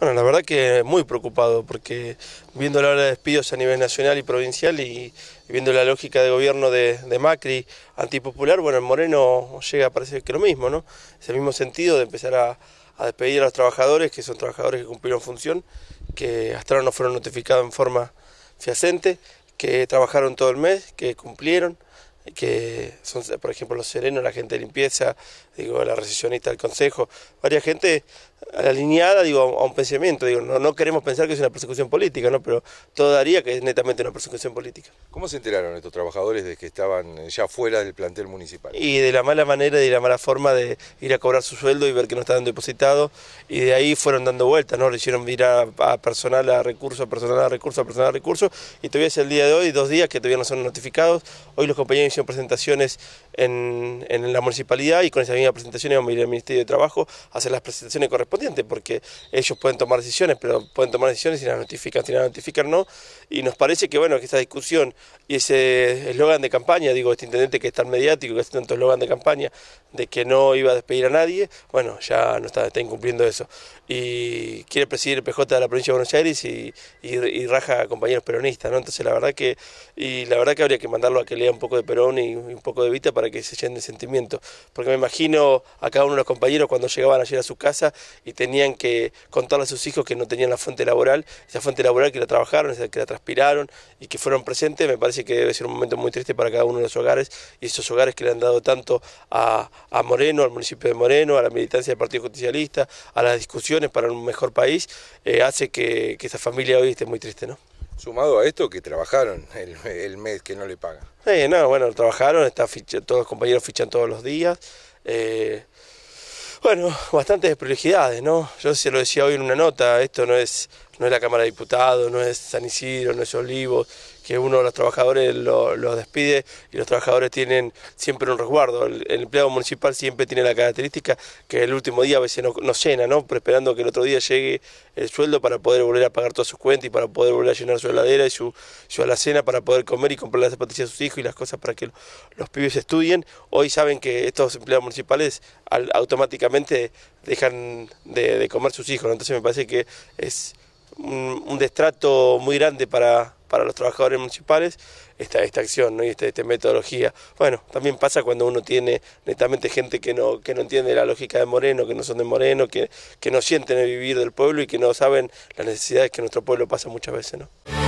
Bueno, la verdad que muy preocupado, porque viendo la hora de despidos a nivel nacional y provincial y viendo la lógica de gobierno de, Macri antipopular, bueno, en Moreno llega a parecer que lo mismo, ¿no? Es el mismo sentido de empezar a, a despedir a los trabajadores, que son trabajadores que cumplieron función, que hasta ahora no fueron notificados en forma fiacente, que trabajaron todo el mes, que cumplieron, que son, por ejemplo, los serenos, la gente de limpieza, digo, la recesionista del consejo, varias gente alineada, digo, a un pensamiento, digo, no, no queremos pensar que es una persecución política, ¿no? Pero todo daría que es netamente una persecución política. ¿Cómo se enteraron estos trabajadores de que estaban ya fuera del plantel municipal? Y de la mala manera y de la mala forma de ir a cobrar su sueldo y ver que no estaban depositados, y de ahí fueron dando vueltas, ¿no? Le hicieron ir a, personal, a recursos, a personal, a recursos, a personal, a recursos, y todavía es el día de hoy, dos días que todavía no son notificados, hoy los compañeros presentaciones en, la municipalidad y con esas mismas presentaciones vamos a ir al Ministerio de Trabajo a hacer las presentaciones correspondientes, porque ellos pueden tomar decisiones, pero pueden tomar decisiones si las notifican, si las notifican no. Y nos parece que bueno, que esta discusión y ese eslogan de campaña, digo, este intendente que es tan mediático, que hace tanto eslogan de campaña, de que no iba a despedir a nadie, bueno, ya no está, incumpliendo eso. Y quiere presidir el PJ de la provincia de Buenos Aires y, raja a compañeros peronistas, ¿no? Entonces la verdad que, y la verdad que habría que mandarlo a que lea un poco de y un poco de vida para que se llenen de sentimiento. Porque me imagino a cada uno de los compañeros cuando llegaban ayer a su casa y tenían que contarle a sus hijos que no tenían la fuente laboral, esa fuente laboral que la trabajaron, que la transpiraron y que fueron presentes, me parece que debe ser un momento muy triste para cada uno de los hogares y esos hogares que le han dado tanto a, Moreno, al municipio de Moreno, a la militancia del Partido Justicialista, a las discusiones para un mejor país, eh, hace que, que esa familia hoy esté muy triste, ¿no? Sumado a esto que trabajaron el, mes que no le pagan. Eh no, bueno, trabajaron, está todos los compañeros fichan todos los días. Eh, bueno, bastantes desprolijidades, ¿no? Yo se lo decía hoy en una nota, esto no es no es la Cámara de Diputados, no es San Isidro, no es Olivos, que uno de los trabajadores los despide y los trabajadores tienen siempre un resguardo. El, empleado municipal siempre tiene la característica que el último día a veces no, no llena, ¿no? Pero esperando que el otro día llegue el sueldo para poder volver a pagar todas sus cuentas y para poder volver a llenar su heladera y su, su alacena para poder comer y comprar las zapatillas de sus hijos y las cosas para que los pibes estudien. Hoy saben que estos empleados municipales automáticamente dejan de, comer sus hijos, entonces me parece que es un, destrato muy grande para, para los trabajadores municipales esta, esta acción ¿no? y esta, este metodología. Bueno, también pasa cuando uno tiene netamente gente que no, que no entiende la lógica de Moreno, que no son de Moreno, que, que no sienten el vivir del pueblo y que no saben las necesidades que nuestro pueblo pasa muchas veces. ¿no?